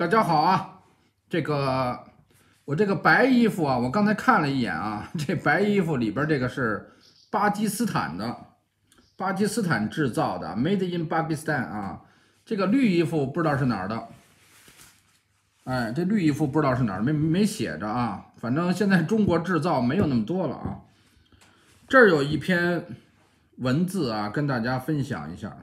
大家好啊，这个我这个白衣服啊，我刚才看了一眼啊，这白衣服里边这个是巴基斯坦的，巴基斯坦制造的，made in Pakistan 啊。这个绿衣服不知道是哪儿的，哎，这绿衣服不知道是哪儿，没没写着啊。反正现在中国制造没有那么多了啊。这儿有一篇文字啊，跟大家分享一下。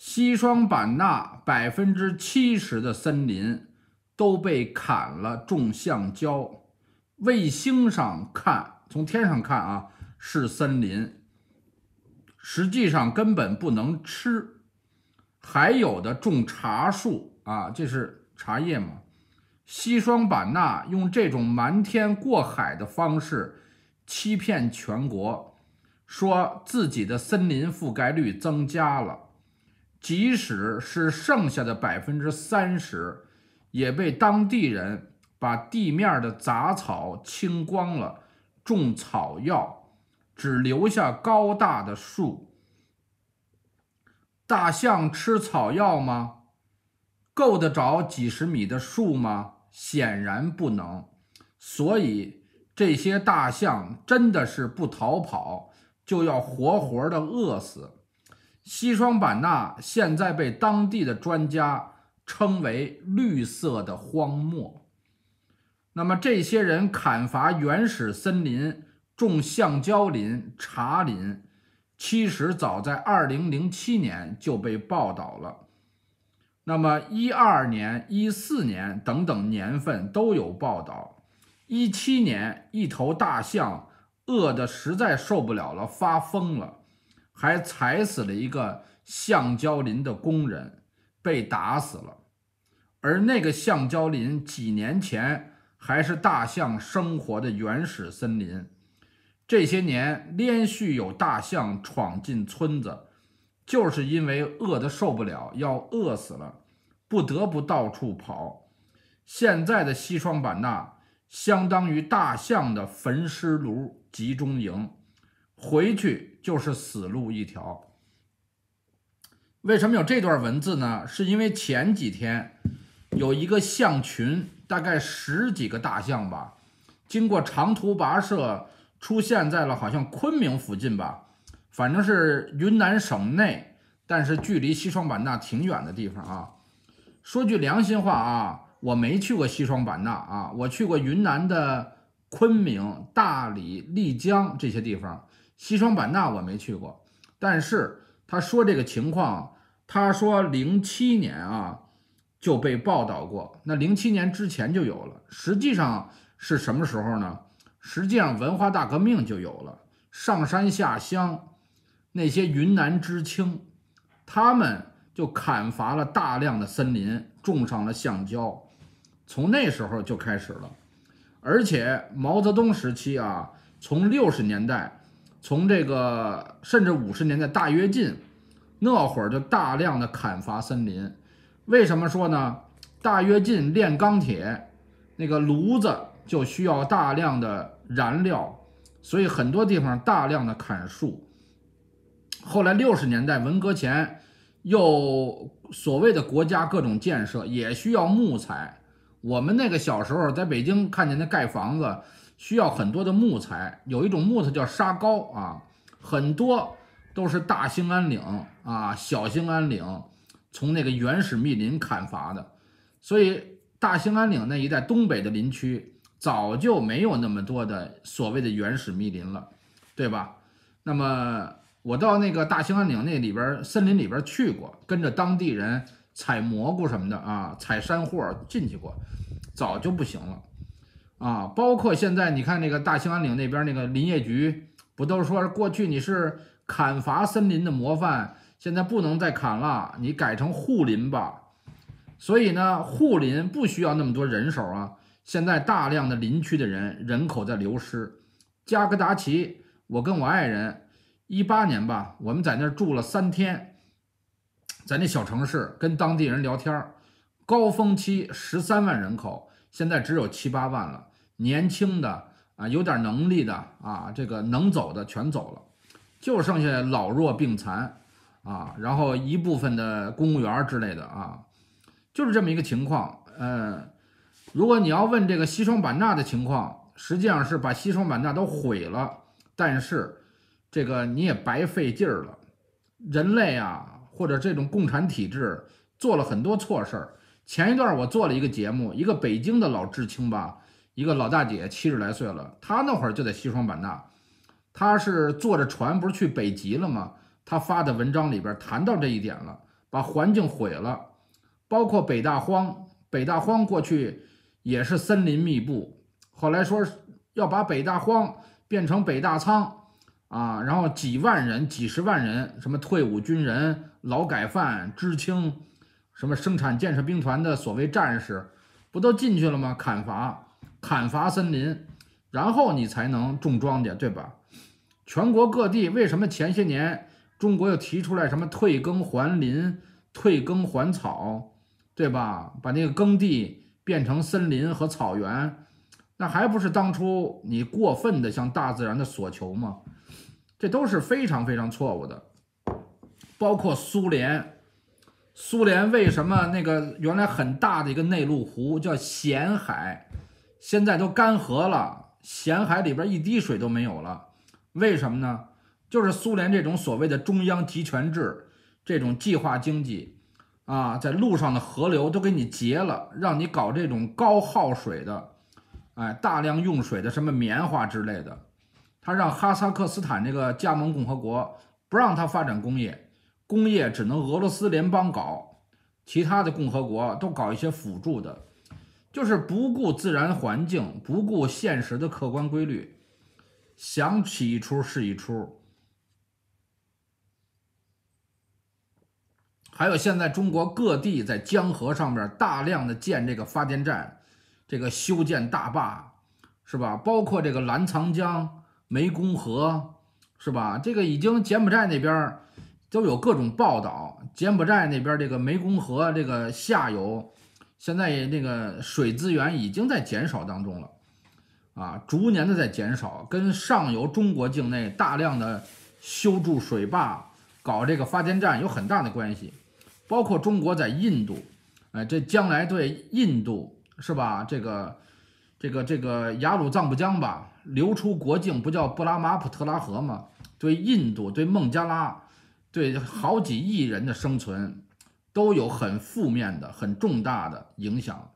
西双版纳百分之七十的森林都被砍了，种橡胶。卫星上看，从天上看啊，是森林，实际上根本不能吃。还有的种茶树啊，这是茶叶吗？西双版纳用这种瞒天过海的方式欺骗全国，说自己的森林覆盖率增加了。即使是剩下的百分之三十，也被当地人把地面的杂草清光了，种草药，只留下高大的树。大象吃草药吗？够得着几十米的树吗？显然不能。所以这些大象真的是不逃跑，就要活活的饿死。西双版纳现在被当地的专家称为“绿色的荒漠”。那么，这些人砍伐原始森林、种橡胶林、茶林，其实早在2007年就被报道了。那么，一二年、一四年等等年份都有报道。一七年，一头大象饿得实在受不了了，发疯了。还踩死了一个橡胶林的工人，被打死了。而那个橡胶林几年前还是大象生活的原始森林，这些年连续有大象闯进村子，就是因为饿得受不了，要饿死了，不得不到处跑。现在的西双版纳相当于大象的焚尸炉集中营。回去就是死路一条。为什么有这段文字呢？是因为前几天有一个象群，大概十几个大象吧，经过长途跋涉，出现在了好像昆明附近吧，反正是云南省内，但是距离西双版纳挺远的地方啊。说句良心话啊，我没去过西双版纳啊，我去过云南的昆明、大理、丽江这些地方。西双版纳我没去过，但是他说这个情况，他说零七年啊就被报道过，那零七年之前就有了，实际上是什么时候呢？实际上文化大革命就有了，上山下乡，那些云南知青，他们就砍伐了大量的森林，种上了橡胶，从那时候就开始了，而且毛泽东时期啊，从六十年代。从这个甚至五十年代大跃进那会儿就大量的砍伐森林，为什么说呢？大跃进炼钢铁，那个炉子就需要大量的燃料，所以很多地方大量的砍树。后来六十年代文革前，又所谓的国家各种建设也需要木材。我们那个小时候在北京看见那盖房子。需要很多的木材，有一种木头叫沙膏啊，很多都是大兴安岭啊、小兴安岭从那个原始密林砍伐的，所以大兴安岭那一带东北的林区早就没有那么多的所谓的原始密林了，对吧？那么我到那个大兴安岭那里边森林里边去过，跟着当地人采蘑菇什么的啊，采山货进去过，早就不行了。啊，包括现在你看那个大兴安岭那边那个林业局，不都是说过去你是砍伐森林的模范，现在不能再砍了，你改成护林吧。所以呢，护林不需要那么多人手啊。现在大量的林区的人人口在流失。加格达奇，我跟我爱人一八年吧，我们在那儿住了三天，在那小城市跟当地人聊天高峰期十三万人口，现在只有七八万了。年轻的啊，有点能力的啊，这个能走的全走了，就剩下老弱病残，啊，然后一部分的公务员之类的啊，就是这么一个情况。呃，如果你要问这个西双版纳的情况，实际上是把西双版纳都毁了，但是这个你也白费劲儿了。人类啊，或者这种共产体制做了很多错事儿。前一段我做了一个节目，一个北京的老知青吧。一个老大姐，七十来岁了，她那会儿就在西双版纳，她是坐着船，不是去北极了吗？她发的文章里边谈到这一点了，把环境毁了，包括北大荒。北大荒过去也是森林密布，后来说要把北大荒变成北大仓，啊，然后几万人、几十万人，什么退伍军人、劳改犯、知青，什么生产建设兵团的所谓战士，不都进去了吗？砍伐。砍伐森林，然后你才能种庄稼，对吧？全国各地为什么前些年中国又提出来什么退耕还林、退耕还草，对吧？把那个耕地变成森林和草原，那还不是当初你过分的向大自然的索求吗？这都是非常非常错误的。包括苏联，苏联为什么那个原来很大的一个内陆湖叫咸海？现在都干涸了，咸海里边一滴水都没有了，为什么呢？就是苏联这种所谓的中央集权制，这种计划经济，啊，在路上的河流都给你截了，让你搞这种高耗水的，哎，大量用水的什么棉花之类的，他让哈萨克斯坦这个加盟共和国不让他发展工业，工业只能俄罗斯联邦搞，其他的共和国都搞一些辅助的。就是不顾自然环境，不顾现实的客观规律，想起一出是一出。还有现在中国各地在江河上面大量的建这个发电站，这个修建大坝，是吧？包括这个澜沧江、湄公河，是吧？这个已经柬埔寨那边都有各种报道，柬埔寨那边这个湄公河这个下游。现在那个水资源已经在减少当中了，啊，逐年的在减少，跟上游中国境内大量的修筑水坝、搞这个发电站有很大的关系，包括中国在印度，哎，这将来对印度是吧？这个、这个、这个雅鲁藏布江吧，流出国境不叫布拉马普特拉河吗？对印度、对孟加拉、对好几亿人的生存。都有很负面的、很重大的影响，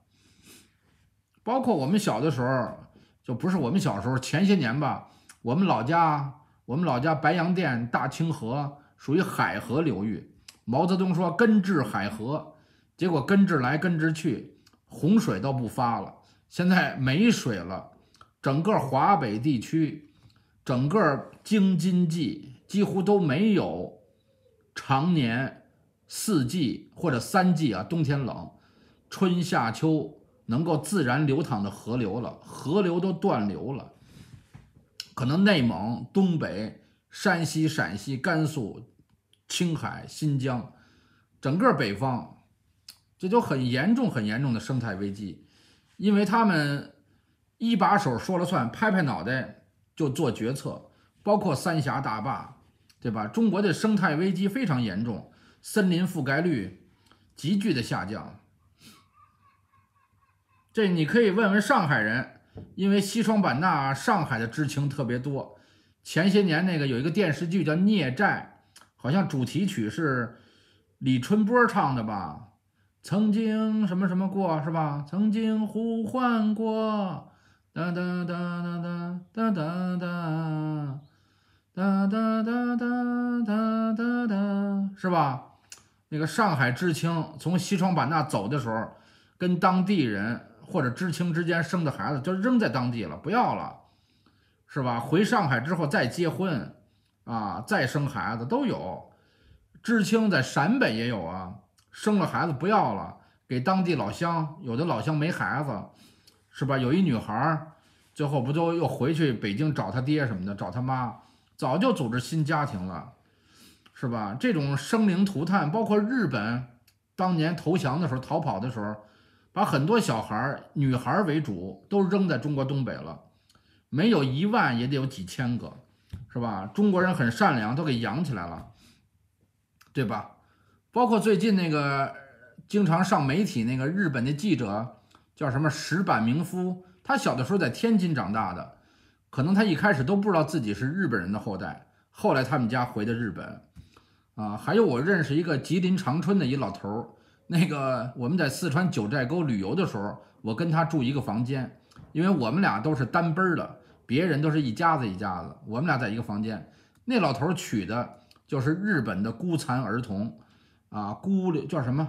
包括我们小的时候，就不是我们小时候，前些年吧，我们老家，我们老家白洋淀大清河属于海河流域。毛泽东说根治海河，结果根治来根治去，洪水都不发了，现在没水了，整个华北地区，整个京津冀几乎都没有常年。四季或者三季啊，冬天冷，春夏秋能够自然流淌的河流了，河流都断流了。可能内蒙、东北、山西、陕西、甘肃、青海、新疆，整个北方，这就很严重、很严重的生态危机，因为他们一把手说了算，拍拍脑袋就做决策，包括三峡大坝，对吧？中国的生态危机非常严重。森林覆盖率急剧的下降，这你可以问问上海人，因为西双版纳上海的知青特别多。前些年那个有一个电视剧叫《孽债》，好像主题曲是李春波唱的吧？曾经什么什么过是吧？曾经呼唤过，哒哒哒哒哒哒哒哒哒哒哒哒哒哒是吧？那个上海知青从西双版纳走的时候，跟当地人或者知青之间生的孩子就扔在当地了，不要了，是吧？回上海之后再结婚，啊，再生孩子都有。知青在陕北也有啊，生了孩子不要了，给当地老乡。有的老乡没孩子，是吧？有一女孩，最后不就又回去北京找他爹什么的，找他妈，早就组织新家庭了。是吧？这种生灵涂炭，包括日本当年投降的时候、逃跑的时候，把很多小孩、女孩为主都扔在中国东北了，没有一万也得有几千个，是吧？中国人很善良，都给养起来了，对吧？包括最近那个经常上媒体那个日本的记者，叫什么石坂明夫，他小的时候在天津长大的，可能他一开始都不知道自己是日本人的后代，后来他们家回的日本。啊，还有我认识一个吉林长春的一老头儿，那个我们在四川九寨沟旅游的时候，我跟他住一个房间，因为我们俩都是单奔儿的，别人都是一家子一家子，我们俩在一个房间。那老头娶的就是日本的孤残儿童，啊，孤叫什么，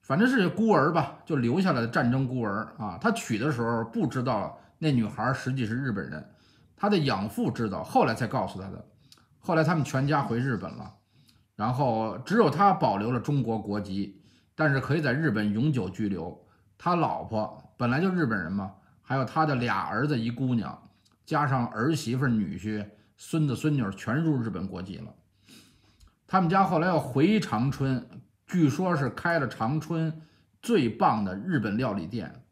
反正是孤儿吧，就留下来的战争孤儿啊。他娶的时候不知道那女孩实际是日本人，他的养父知道，后来才告诉他的。后来他们全家回日本了。然后只有他保留了中国国籍，但是可以在日本永久居留。他老婆本来就日本人嘛，还有他的俩儿子一姑娘，加上儿媳妇女婿、孙子孙女全入日本国籍了。他们家后来要回长春，据说是开了长春最棒的日本料理店。